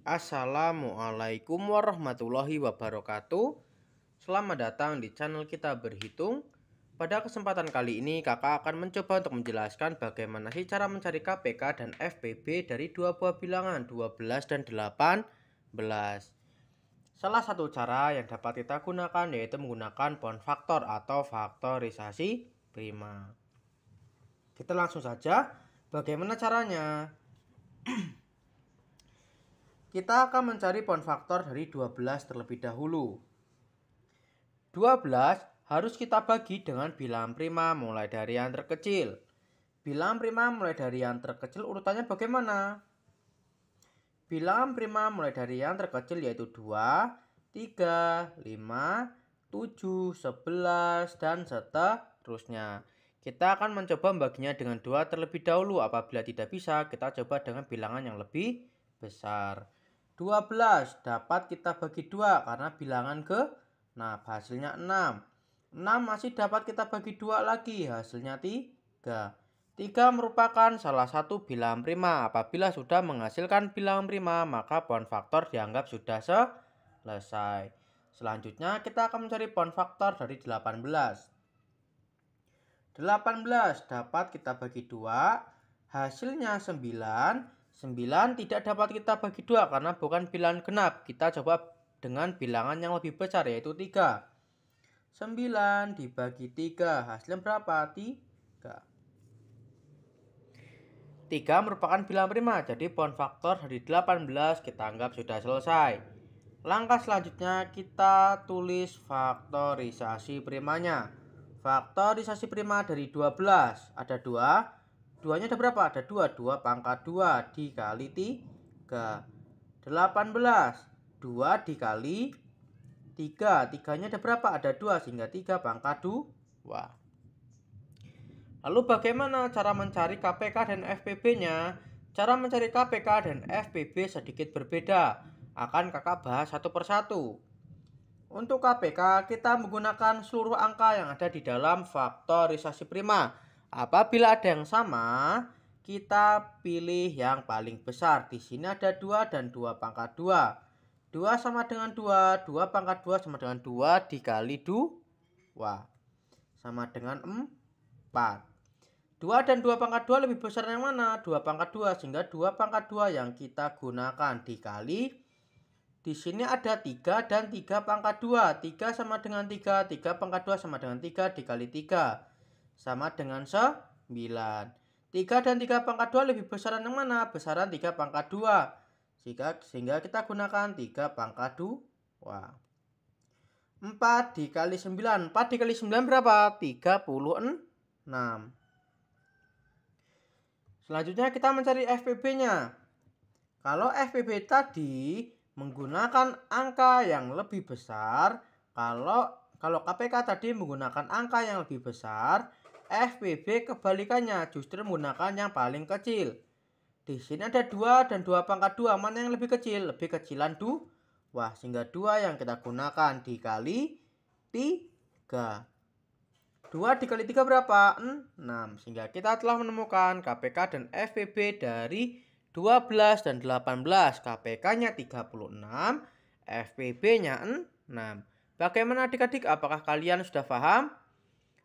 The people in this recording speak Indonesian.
Assalamualaikum warahmatullahi wabarakatuh Selamat datang di channel kita berhitung Pada kesempatan kali ini kakak akan mencoba untuk menjelaskan bagaimana sih cara mencari KPK dan FPB dari dua buah bilangan 12 dan 18 Salah satu cara yang dapat kita gunakan yaitu menggunakan pon faktor atau faktorisasi prima Kita langsung saja bagaimana caranya Kita akan mencari pohon faktor dari 12 terlebih dahulu. 12 harus kita bagi dengan bilangan prima mulai dari yang terkecil. Bilangan prima mulai dari yang terkecil urutannya bagaimana? Bilangan prima mulai dari yang terkecil yaitu 2, 3, 5, 7, 11, dan seterusnya. Kita akan mencoba membaginya dengan 2 terlebih dahulu. Apabila tidak bisa, kita coba dengan bilangan yang lebih besar. 12 dapat kita bagi 2 karena bilangan ke Nah hasilnya 6. 6 masih dapat kita bagi 2 lagi hasilnya 3. 3 merupakan salah satu bilangan prima. Apabila sudah menghasilkan bilangan prima, maka pohon faktor dianggap sudah selesai. Selanjutnya kita akan mencari pohon faktor dari 18. 18 dapat kita bagi 2, hasilnya 9, 9 tidak dapat kita bagi dua karena bukan bilangan genap. Kita coba dengan bilangan yang lebih besar yaitu 3. 9 dibagi 3 hasilnya berapa? 3. 3 merupakan bilangan prima, jadi pohon faktor dari 18 kita anggap sudah selesai. Langkah selanjutnya kita tulis faktorisasi primanya. Faktorisasi prima dari 12 ada 2, 2-nya ada berapa? Ada 2. 2 pangkat 2 dikali 3. 18. 2 dikali 3. 3-nya ada berapa? Ada 2 sehingga 3 pangkat 2. Lalu bagaimana cara mencari KPK dan FPB-nya? Cara mencari KPK dan FPB sedikit berbeda. Akan kakak bahas satu persatu. Untuk KPK, kita menggunakan seluruh angka yang ada di dalam faktorisasi prima Apabila ada yang sama, kita pilih yang paling besar. Di sini ada 2 dan 2 pangkat 2. 2 sama dengan 2, 2 pangkat 2 sama dengan 2 dikali 2. Sama dengan 4. 2 dan 2 pangkat 2 lebih besar yang mana? 2 pangkat 2, sehingga 2 pangkat 2 yang kita gunakan dikali di sini ada 3 dan 3 pangkat 2. 3 sama dengan 3, 3 pangkat 2 sama dengan 3 dikali 3 sama dengan 9. 3 dan 3 pangkat 2 lebih besaran yang mana? Besaran 3 pangkat 2. Jika, sehingga kita gunakan 3 pangkat 2. 4 dikali 9. 4 dikali 9 berapa? 36. Selanjutnya kita mencari FPB-nya. Kalau FPB tadi menggunakan angka yang lebih besar, kalau kalau KPK tadi menggunakan angka yang lebih besar, FPB kebalikannya justru menggunakan yang paling kecil. Di sini ada dua dan dua pangkat dua Mana yang lebih kecil? Lebih kecilan 2. Wah, sehingga dua yang kita gunakan dikali tiga. Dua dikali tiga berapa? Enam. Sehingga kita telah menemukan KPK dan FPB dari 12 dan 18. KPK-nya 36, FPB-nya 6. Bagaimana adik-adik? Apakah kalian sudah paham?